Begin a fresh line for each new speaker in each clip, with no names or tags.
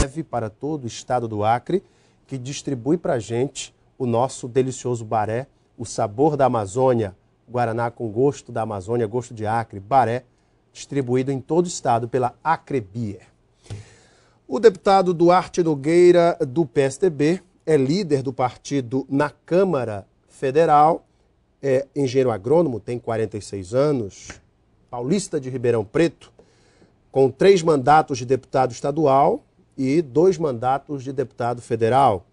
Leve para todo o estado do Acre, que distribui para a gente o nosso delicioso baré, o sabor da Amazônia, Guaraná com gosto da Amazônia, gosto de Acre, baré, distribuído em todo o estado pela Acrebier. O deputado Duarte Nogueira, do PSDB, é líder do partido na Câmara Federal, é engenheiro agrônomo, tem 46 anos, paulista de Ribeirão Preto, com três mandatos de deputado estadual e dois mandatos de deputado federal.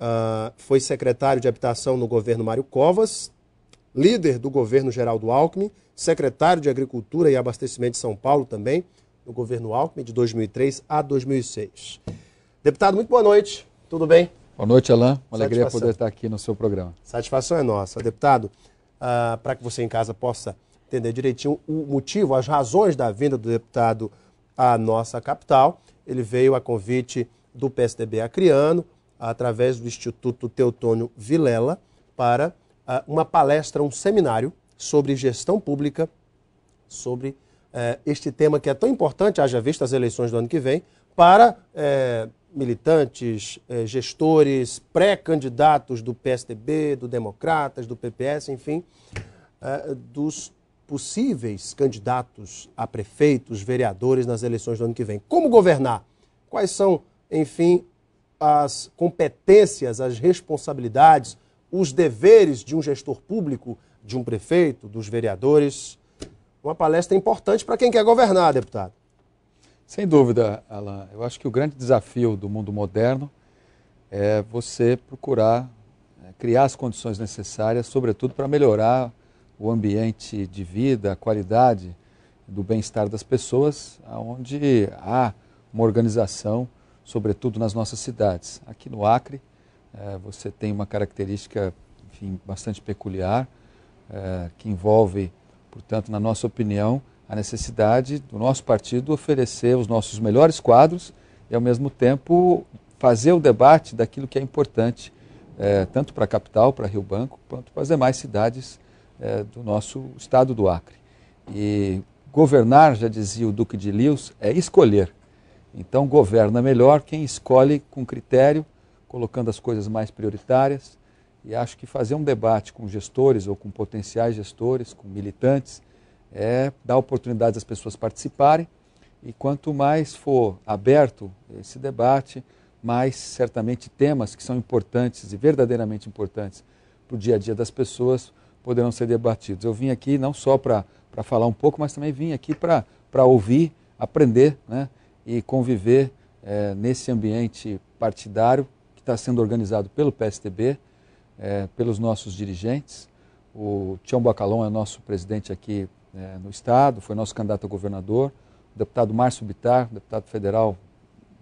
Uh, foi secretário de habitação no governo Mário Covas, líder do governo Geraldo Alckmin, secretário de Agricultura e Abastecimento de São Paulo também, no governo Alckmin, de 2003 a 2006. Deputado, muito boa noite. Tudo bem?
Boa noite, Alain. Uma Satisfação. alegria poder estar aqui no seu programa.
Satisfação é nossa. Deputado, uh, para que você em casa possa entender direitinho o motivo, as razões da vinda do deputado à nossa capital. Ele veio a convite do PSDB acriano, através do Instituto Teutônio Vilela, para ah, uma palestra, um seminário sobre gestão pública, sobre eh, este tema que é tão importante, haja vista as eleições do ano que vem, para eh, militantes, eh, gestores, pré-candidatos do PSDB, do Democratas, do PPS, enfim, dos possíveis candidatos a prefeitos, vereadores nas eleições do ano que vem. Como governar? Quais são, enfim, as competências, as responsabilidades, os deveres de um gestor público, de um prefeito, dos vereadores? Uma palestra importante para quem quer governar, deputado.
Sem dúvida, Alain. Eu acho que o grande desafio do mundo moderno é você procurar é, criar as condições necessárias, sobretudo para melhorar o ambiente de vida, a qualidade do bem-estar das pessoas, onde há uma organização, sobretudo nas nossas cidades. Aqui no Acre, é, você tem uma característica enfim, bastante peculiar, é, que envolve, portanto, na nossa opinião, a necessidade do nosso partido oferecer os nossos melhores quadros e, ao mesmo tempo, fazer o debate daquilo que é importante, é, tanto para a capital, para Rio Branco, quanto para as demais cidades é, do nosso estado do Acre. E governar, já dizia o Duque de Lios, é escolher. Então, governa melhor quem escolhe com critério, colocando as coisas mais prioritárias. E acho que fazer um debate com gestores ou com potenciais gestores, com militantes, é dar oportunidade às pessoas participarem. E quanto mais for aberto esse debate, mais certamente temas que são importantes e verdadeiramente importantes para o dia a dia das pessoas poderão ser debatidos. Eu vim aqui não só para falar um pouco, mas também vim aqui para ouvir, aprender né, e conviver é, nesse ambiente partidário que está sendo organizado pelo PSTB, é, eh, pelos nossos dirigentes. O Tião Bacalão é nosso presidente aqui é, no Estado, foi nosso candidato a governador. O deputado Márcio Bitar, deputado federal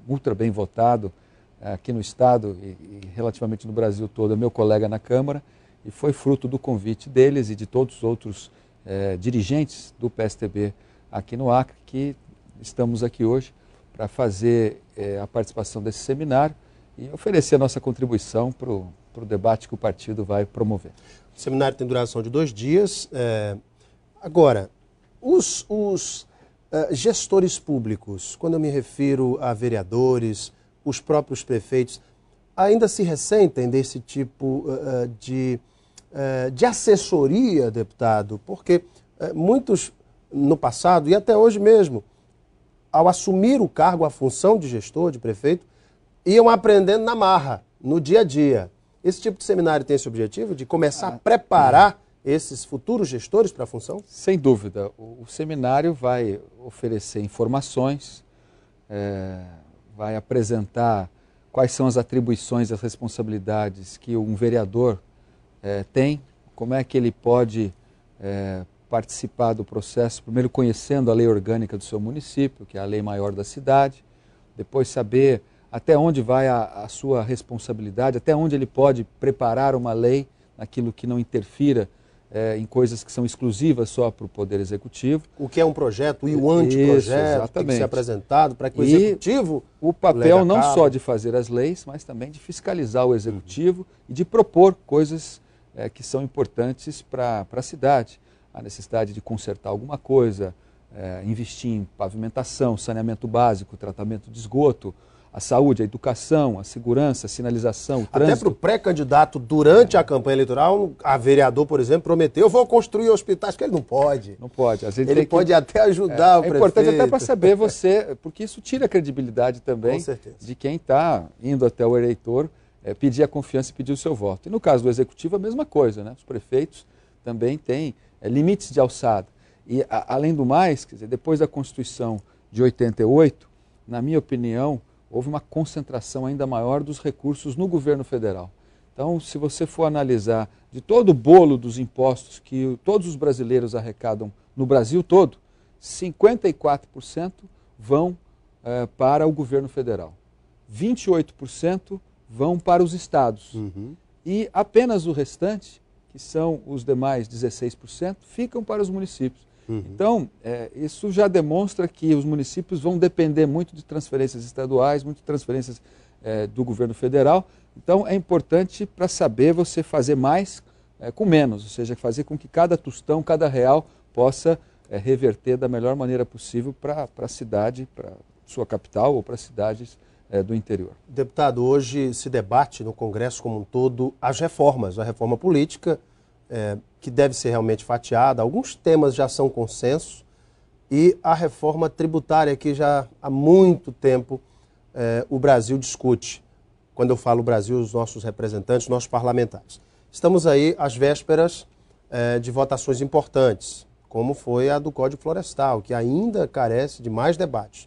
ultra bem votado aqui no Estado e, e relativamente no Brasil todo, é meu colega na Câmara e foi fruto do convite deles e de todos os outros eh, dirigentes do PSTB aqui no Acre que estamos aqui hoje para fazer eh, a participação desse seminário e oferecer a nossa contribuição para o debate que o partido vai promover. O seminário tem duração de dois dias. É... Agora,
os, os uh, gestores públicos, quando eu me refiro a vereadores, os próprios prefeitos, ainda se ressentem desse tipo uh, de é, de assessoria, deputado, porque é, muitos no passado e até hoje mesmo, ao assumir o cargo, a função de gestor, de prefeito, iam aprendendo na marra, no dia a dia. Esse tipo de seminário tem
esse objetivo de começar ah, a preparar esses futuros gestores para a função? Sem dúvida. O, o, seminário vai oferecer informações, é, vai apresentar quais são as atribuições e as responsabilidades que um vereador é, tem, como é que ele pode é, participar do processo, primeiro conhecendo a lei orgânica do seu município, que é a lei maior da cidade, depois saber até onde vai a, a sua responsabilidade, até onde ele pode preparar uma lei naquilo que não interfira é, em coisas que são exclusivas só para o Poder Executivo.
O que é um projeto e o anteprojeto tem que ser apresentado para que o e
Executivo. O papel não só de fazer as leis, mas também de fiscalizar o Executivo uhum. e de propor coisas é, que são importantes para a cidade. A necessidade de consertar alguma coisa, é, investir em pavimentação, saneamento básico, tratamento de esgoto, a saúde, a educação, a segurança, a sinalização, o trânsito. Até para o pré-candidato, durante
é. a campanha eleitoral, a vereador, por exemplo, prometeu, eu vou construir hospitais, que ele não pode. Não pode. ele pode que... até ajudar é, o prefeito. É importante até para saber
você, porque isso tira a credibilidade também de quem está indo até o eleitor é, pedir a confiança e pedir o seu voto. E no caso do executivo, a mesma coisa, né? Os prefeitos também têm é, limites de alçada. E, a, além do mais, quer dizer, depois da Constituição de 88, na minha opinião, houve uma concentração ainda maior dos recursos no governo federal. Então, se você for analisar de todo o bolo dos impostos que todos os brasileiros arrecadam no Brasil todo, 54% vão é, para o governo federal. 28% vão para os estados. Uhum. E apenas o restante, que são os demais 16%, ficam para os municípios. Uhum. Então, é, isso já demonstra que os municípios vão depender muito de transferências estaduais, muito de transferências é, do governo federal. Então, é importante para saber você fazer mais é, com menos, ou seja, fazer com que cada tostão, cada real possa é, reverter da melhor maneira possível para a cidade, para sua capital ou para cidades é, do interior. Deputado, hoje se debate no Congresso como um todo as reformas,
a reforma política, é, que deve ser realmente fatiada, alguns temas já são consenso, e a reforma tributária, que já há muito tempo é, o Brasil discute. Quando eu falo Brasil, os nossos representantes, nossos parlamentares. Estamos aí às vésperas é, de votações importantes, como foi a do Código Florestal, que ainda carece de mais debates.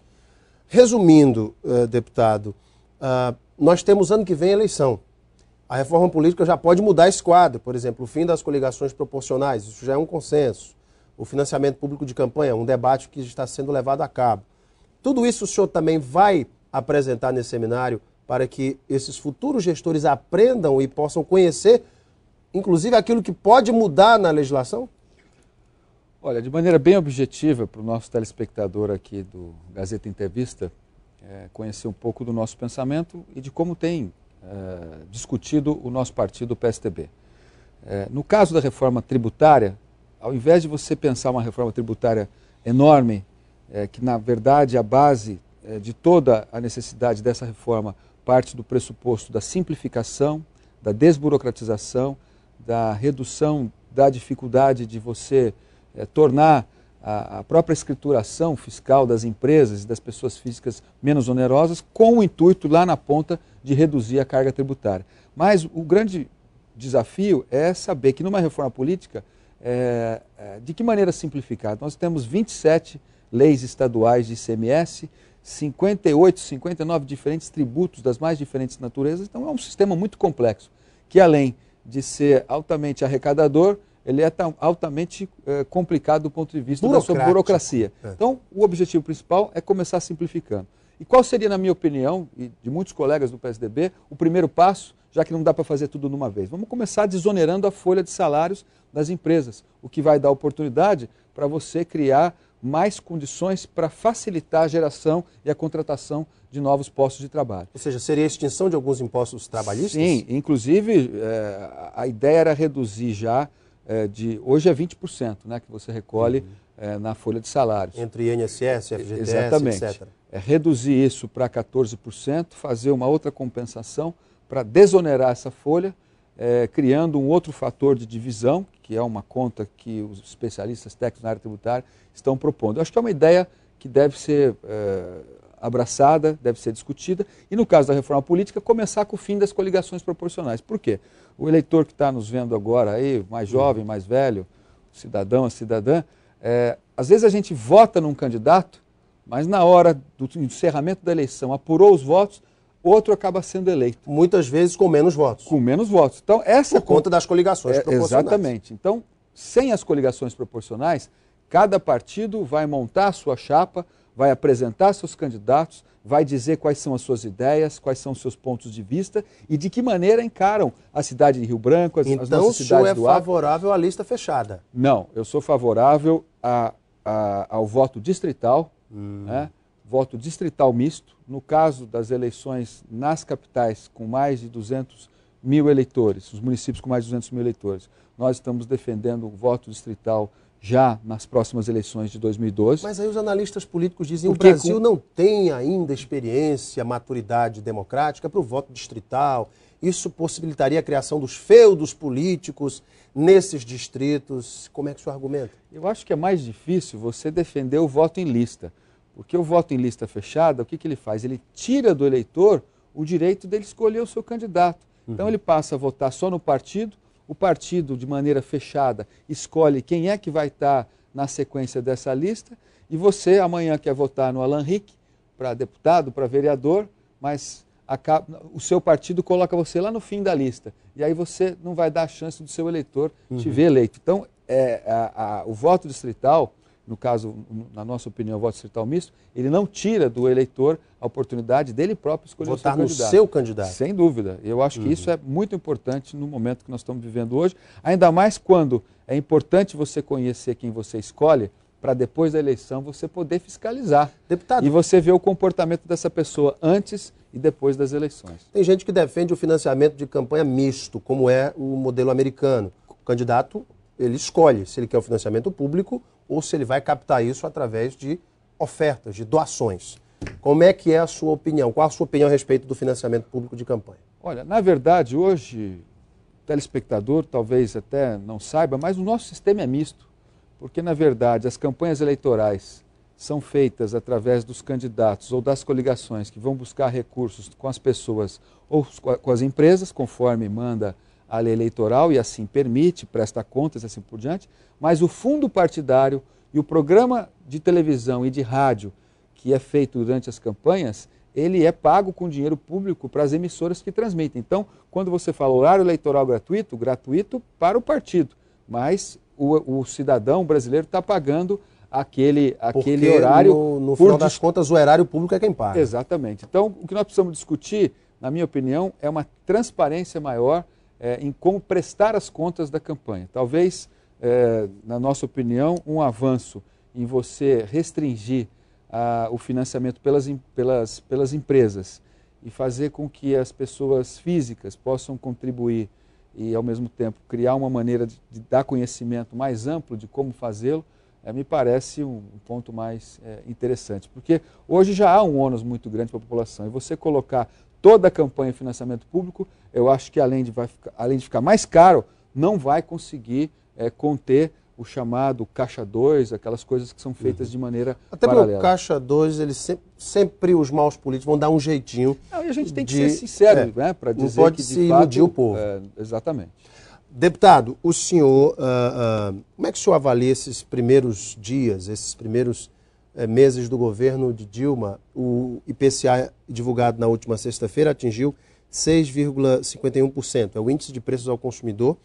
Resumindo, eh, deputado, ah, nós temos ano que vem eleição. A reforma política já pode mudar esse quadro, por exemplo, o fim das coligações proporcionais, isso já é um consenso. O financiamento público de campanha, um debate que está sendo levado a cabo. Tudo isso o senhor também vai apresentar nesse seminário para que esses futuros gestores aprendam e possam conhecer, inclusive, aquilo que pode mudar na legislação?
Olha, de maneira bem objetiva, para o nosso telespectador aqui do Gazeta Entrevista, é, conhecer um pouco do nosso pensamento e de como tem é, discutido o nosso partido, o PSTB. É, no caso da reforma tributária, ao invés de você pensar uma reforma tributária enorme, é, que na verdade é a base é, de toda a necessidade dessa reforma parte do pressuposto da simplificação, da desburocratização, da redução da dificuldade de você é, tornar a, a, própria escrituração fiscal das empresas e das pessoas físicas menos onerosas, com o intuito lá na ponta de reduzir a carga tributária. Mas o grande desafio é saber que numa reforma política, é, é de que maneira simplificar? Nós temos 27 leis estaduais de ICMS, 58, 59 diferentes tributos das mais diferentes naturezas, então é um sistema muito complexo, que além de ser altamente arrecadador, ele é altamente é, complicado do ponto de vista da sua burocracia. É. Então, o objetivo principal é começar simplificando. E qual seria, na minha opinião, e de muitos colegas do PSDB, o primeiro passo, já que não dá para fazer tudo numa vez? Vamos começar desonerando a folha de salários das empresas, o que vai dar oportunidade para você criar mais condições para facilitar a geração e a contratação de novos postos de trabalho. Ou seja, seria a extinção de alguns impostos trabalhistas? Sim, inclusive é, a ideia era reduzir já é, de. Hoje é 20% né, que você recolhe uhum. é, na folha de salários. Entre INSS, FGTS, Exatamente. etc. É, reduzir isso para 14%, fazer uma outra compensação para desonerar essa folha, é, criando um outro fator de divisão, que é uma conta que os especialistas técnicos na área tributária estão propondo. Eu acho que é uma ideia que deve ser é, abraçada, deve ser discutida, e no caso da reforma política, começar com o fim das coligações proporcionais. Por quê? O eleitor que está nos vendo agora aí, mais uhum. jovem, mais velho, cidadão, cidadã, é, às vezes a gente vota num candidato, mas na hora do encerramento da eleição apurou os votos, outro acaba sendo eleito. Muitas vezes com menos votos. Com menos votos. Então, essa Por conta das coligações é, proporcionais. Exatamente. Então, sem as coligações proporcionais, cada partido vai montar a sua chapa vai apresentar seus candidatos, vai dizer quais são as suas ideias, quais são os seus pontos de vista e de que maneira encaram a cidade de Rio Branco, as, então, as nossas cidades é do Então, é
favorável à lista fechada?
Não, eu sou favorável a, a, ao voto distrital, hum. né? voto distrital misto. No caso das eleições nas capitais com mais de 200 mil eleitores, os municípios com mais de 200 mil eleitores, nós estamos defendendo o voto distrital misto já nas próximas eleições de 2012. Mas
aí os analistas políticos dizem que o Brasil com... não
tem ainda experiência,
maturidade democrática para o voto distrital. Isso possibilitaria a criação dos feudos
políticos nesses distritos. Como é que o senhor argumenta? Eu acho que é mais difícil você defender o voto em lista. Porque o voto em lista fechada, o que, que ele faz? Ele tira do eleitor o direito dele escolher o seu candidato. Então, uhum. Então ele passa a votar só no partido o partido, de maneira fechada, escolhe quem é que vai estar na sequência dessa lista, e você amanhã quer votar no Alan Rick, para deputado, para vereador, mas o seu partido coloca você lá no fim da lista. E aí você não vai dar a chance do seu eleitor uhum. te ver eleito. Então, é, a, a, o voto distrital no caso, na nossa opinião, voto distrital misto, ele não tira do eleitor a oportunidade dele próprio escolher Votar o seu candidato. no seu candidato. Sem dúvida. Eu acho uhum. que isso é muito importante no momento que nós estamos vivendo hoje, ainda mais quando é importante você conhecer quem você escolhe para depois da eleição você poder fiscalizar. Deputado. E você ver o comportamento dessa pessoa antes e depois das eleições. Tem gente que defende o financiamento de campanha misto, como é o modelo
americano. O candidato, ele escolhe se ele quer o financiamento público ou se ele vai captar isso através de ofertas, de doações. Como é que é a sua opinião? Qual a sua
opinião a respeito do financiamento público de campanha? Olha, na verdade, hoje, o telespectador talvez até não saiba, mas o nosso sistema é misto. Porque, na verdade, as campanhas eleitorais são feitas através dos candidatos ou das coligações que vão buscar recursos com as pessoas ou com as empresas, conforme manda a lei eleitoral e assim permite, presta contas e assim por diante, mas o fundo partidário e o programa de televisão e de rádio que é feito durante as campanhas, ele é pago com dinheiro público para as emissoras que transmitem. Então, quando você fala horário eleitoral gratuito, gratuito para o partido, mas o, o cidadão brasileiro está pagando aquele, aquele horário. No, no final das
contas, o erário público é quem paga.
Exatamente. Então, o que nós precisamos discutir, na minha opinião, é uma transparência maior é, em como prestar as contas da campanha. Talvez, é, na nossa opinião, um avanço em você restringir a, o financiamento pelas, pelas, pelas empresas e fazer com que as pessoas físicas possam contribuir e, ao mesmo tempo, criar uma maneira de, de dar conhecimento mais amplo de como fazê-lo, é, me parece um, ponto mais é, interessante. Porque hoje já há um ônus muito grande para a população. E você colocar toda a campanha de financiamento público, eu acho que além de, vai ficar, além de ficar mais caro, não vai conseguir é, conter o chamado caixa 2, aquelas coisas que são feitas uhum. de maneira Até paralela. o caixa 2, eles sempre, sempre, os maus políticos vão dar um jeitinho. Não, e a gente tem que ser sincero, é, né, para dizer não pode que de se fato, iludir o
povo. É, exatamente. Deputado, o senhor, uh, uh, como é que o senhor avalia esses primeiros dias, esses primeiros eh, meses do governo de Dilma, o IPCA divulgado na última sexta-feira atingiu 6,51%. É o índice de preços ao consumidor,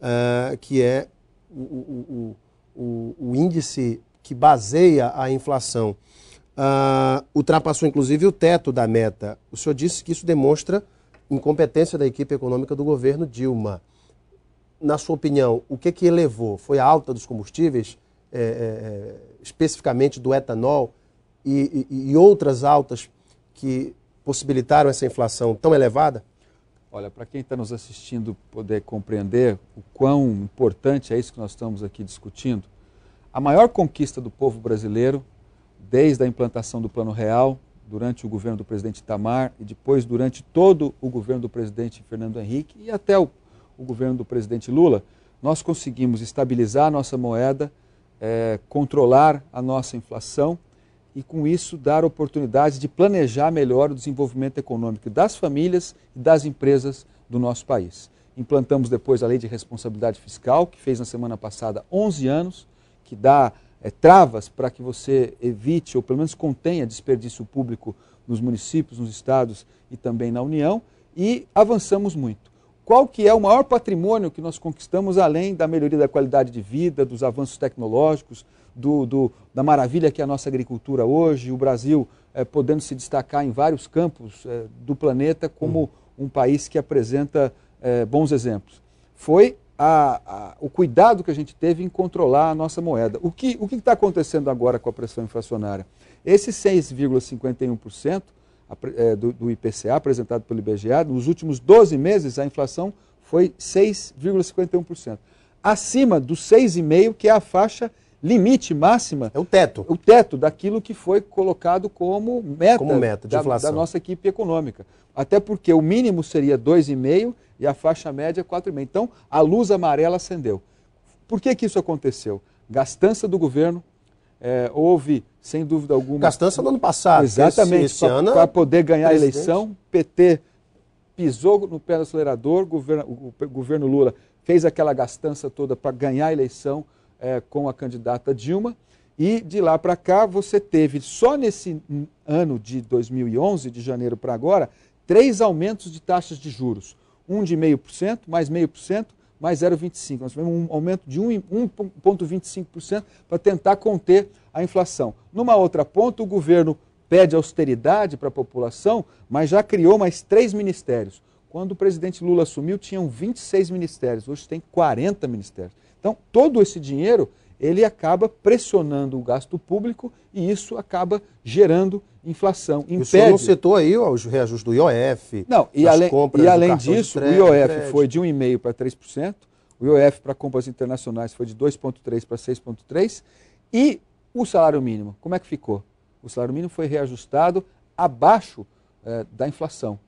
uh, que é o, o, o, o, índice que baseia a inflação. Uh, ultrapassou inclusive o teto da meta. O senhor disse que isso demonstra incompetência da equipe econômica do governo Dilma. Na sua opinião, o que, que elevou? Foi a alta dos combustíveis? É, é, é especificamente do etanol e, e, e outras altas que possibilitaram
essa inflação tão elevada? Olha, para quem está nos assistindo poder compreender o quão importante é isso que nós estamos aqui discutindo, a maior conquista do povo brasileiro, desde a implantação do Plano Real, durante o governo do presidente Itamar e depois durante todo o governo do presidente Fernando Henrique e até o, o governo do presidente Lula, nós conseguimos estabilizar a nossa moeda é, controlar a nossa inflação e, com isso, dar oportunidades de planejar melhor o desenvolvimento econômico das famílias e das empresas do nosso país. Implantamos depois a Lei de Responsabilidade Fiscal, que fez na semana passada 11 anos, que dá é, travas para que você evite ou pelo menos contenha desperdício público nos municípios, nos estados e também na União. E avançamos muito qual que é o maior patrimônio que nós conquistamos além da melhoria da qualidade de vida, dos avanços tecnológicos, do, do, da maravilha que é a nossa agricultura hoje, o Brasil é, podendo se destacar em vários campos é, do planeta como uhum. um país que apresenta é, bons exemplos. Foi a, a, o cuidado que a gente teve em controlar a nossa moeda. O que o está acontecendo agora com a pressão inflacionária? Esse 6,51% é, do, IPCA apresentado pelo IBGA, nos últimos 12 meses a inflação foi 6,51%. Acima dos 6,5%, que é a faixa limite máxima. É o teto. O teto daquilo que foi colocado como meta, como meta da, da, nossa equipe econômica. Até porque o mínimo seria 2,5% e a faixa média 4,5%. Então, a luz amarela acendeu. Por que, que isso aconteceu? Gastança do governo, é, houve, sem dúvida alguma. Castança no ano passado. Exatamente, para é poder ganhar presidente. a eleição. PT pisou no pé do acelerador, governo, o governo Lula fez aquela gastança toda para ganhar a eleição é, com a candidata Dilma. E de lá para cá, você teve, só nesse ano de 2011, de janeiro para agora, três aumentos de taxas de juros. Um de 0,5%, mais 0,5%, mais 0,25. Nós tivemos um aumento de 1,25% para tentar conter a inflação. Numa outra ponta, o governo pede austeridade para a população, mas já criou mais três ministérios. Quando o presidente Lula assumiu, tinham 26 ministérios, hoje tem 40 ministérios. Então, todo esse dinheiro ele acaba pressionando o gasto público e isso acaba gerando inflação. Impede. O senhor não citou
aí os reajustes
do IOF, não, e além, compras E além disso, o IOF foi de 1,5% para 3%, o IOF para compras internacionais foi de 2,3% para 6,3%, e o salário mínimo, como é que ficou? O salário mínimo foi reajustado abaixo eh, da inflação.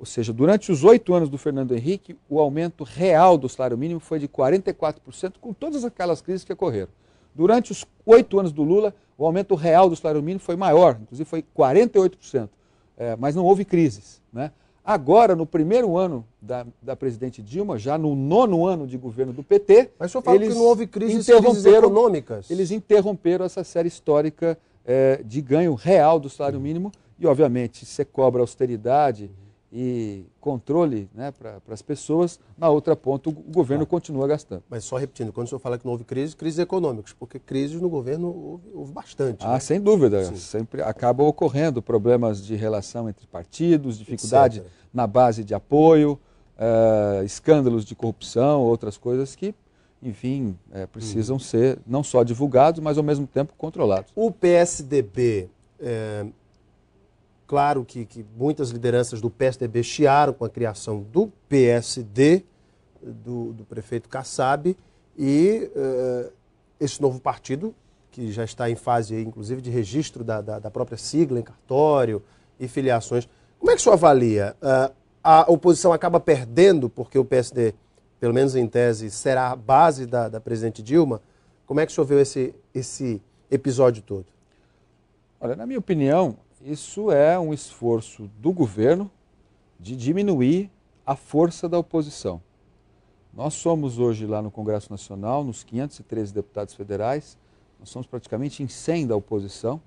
Ou seja, durante os oito anos do Fernando Henrique, o aumento real do salário mínimo foi de 44%, com todas aquelas crises que ocorreram. Durante os oito anos do Lula, o aumento real do salário mínimo foi maior, inclusive foi 48%, é, mas não houve crises. Né? Agora, no primeiro ano da, da presidente Dilma, já no nono ano de governo do PT... Mas o senhor fala que não houve crises, crises econômicas. Eles interromperam essa série histórica é, de ganho real do salário mínimo e, obviamente, você cobra austeridade e controle né, para as pessoas, na outra ponta o governo tá. continua gastando. Mas só repetindo, quando o senhor fala que não houve crise, crises econômicas, porque crises no governo houve, houve bastante. Ah, né? sem dúvida, Sim. sempre acaba ocorrendo problemas de relação entre partidos, dificuldade Etc. na base de apoio, eh, escândalos de corrupção, outras coisas que enfim, é, precisam hum. ser não só divulgados, mas ao mesmo tempo controlados.
O PSDB é, eh, Claro que, que muitas lideranças do PSDB chiaram com a criação do PSD, do, do prefeito Kassab, e uh, esse novo partido, que já está em fase, inclusive, de registro da, da, da própria sigla em cartório e filiações. Como é que o senhor avalia? Uh, a oposição acaba perdendo, porque o PSD, pelo menos em tese, será a base da, da presidente Dilma. Como é que o senhor viu esse, esse episódio
todo? Olha, na minha opinião, isso é um esforço do governo de diminuir a força da oposição. Nós somos hoje lá no Congresso Nacional, nos 513 deputados federais, nós somos praticamente em 100 da oposição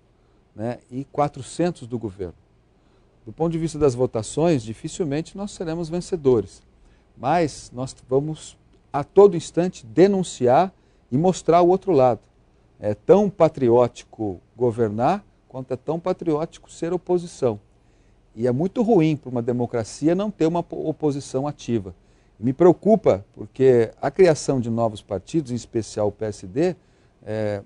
né, e 400 do governo. Do ponto de vista das votações, dificilmente nós seremos vencedores, mas nós vamos a todo instante denunciar e mostrar o outro lado. É tão patriótico governar quanto é tão patriótico ser oposição. E é muito ruim para uma democracia não ter uma oposição ativa. Me preocupa, porque a criação de novos partidos, em especial o PSD, é,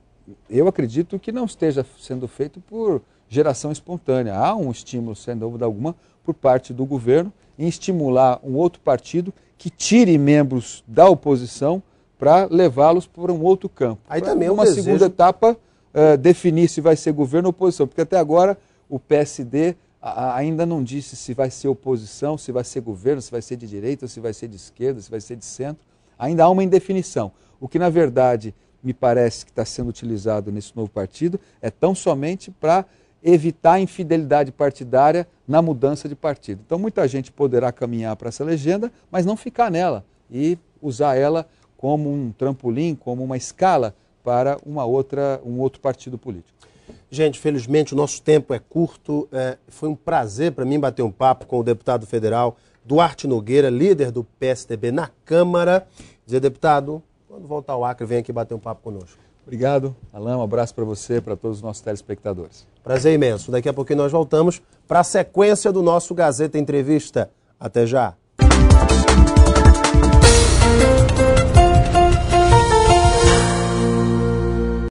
eu acredito que não esteja sendo feito por geração espontânea. Há um estímulo, sem dúvida alguma, por parte do governo em estimular um outro partido que tire membros da oposição para levá-los para um outro campo. Aí também é uma desejo... segunda etapa eh, definir se vai ser governo ou oposição, porque até agora o PSD ainda não disse se vai ser oposição, se vai ser governo, se vai ser de direita, se vai ser de esquerda, se vai ser de centro. Ainda há uma indefinição. O que, na verdade, me parece que está sendo utilizado nesse novo partido é tão somente para evitar a infidelidade partidária na mudança de partido. Então, muita gente poderá caminhar para essa legenda, mas não ficar nela e usar ela como um trampolim, como uma escala para uma outra, um outro partido político.
Gente, felizmente o nosso tempo é curto. É, foi um prazer para mim bater um papo com o deputado federal Duarte Nogueira, líder do PSDB na Câmara. Dizer, deputado, quando voltar ao Acre, vem aqui bater um papo conosco. Obrigado, Alain. Um abraço para você, para todos os nossos telespectadores. Prazer imenso. Daqui a pouquinho nós voltamos para a sequência do nosso Gazeta Entrevista. Até já.